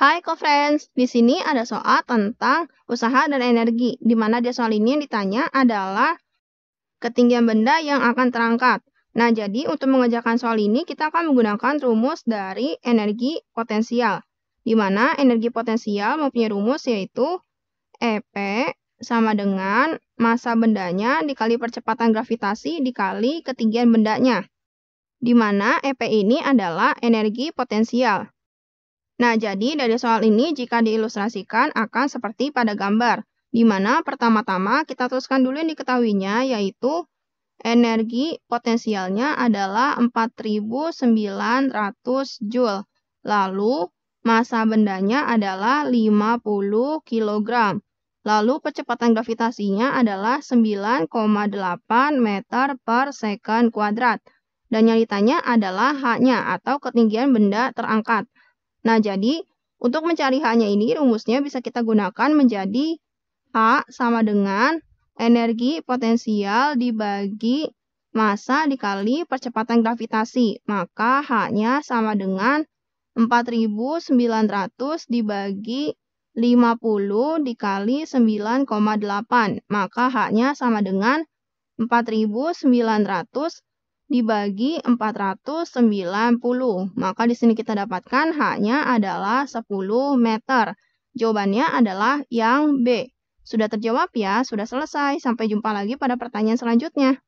Hai co-friends, di sini ada soal tentang usaha dan energi, di mana dia soal ini yang ditanya adalah ketinggian benda yang akan terangkat. Nah, jadi untuk mengerjakan soal ini kita akan menggunakan rumus dari energi potensial, di mana energi potensial mempunyai rumus yaitu EP sama dengan masa bendanya dikali percepatan gravitasi dikali ketinggian bendanya, di mana EP ini adalah energi potensial. Nah, jadi dari soal ini jika diilustrasikan akan seperti pada gambar, di mana pertama-tama kita tuliskan dulu yang diketahuinya, yaitu energi potensialnya adalah 4.900 Joule. Lalu, massa bendanya adalah 50 kg. Lalu, percepatan gravitasinya adalah 9,8 meter per second kuadrat. Dan yang ditanya adalah H-nya atau ketinggian benda terangkat. Nah, jadi untuk mencari H-nya ini rumusnya bisa kita gunakan menjadi H sama dengan energi potensial dibagi massa dikali percepatan gravitasi. Maka H-nya sama dengan 4900 dibagi 50 dikali 9,8. Maka H-nya sama dengan 4900 dibagi 490. Maka di sini kita dapatkan H-nya adalah 10 meter. Jawabannya adalah yang B. Sudah terjawab ya, sudah selesai. Sampai jumpa lagi pada pertanyaan selanjutnya.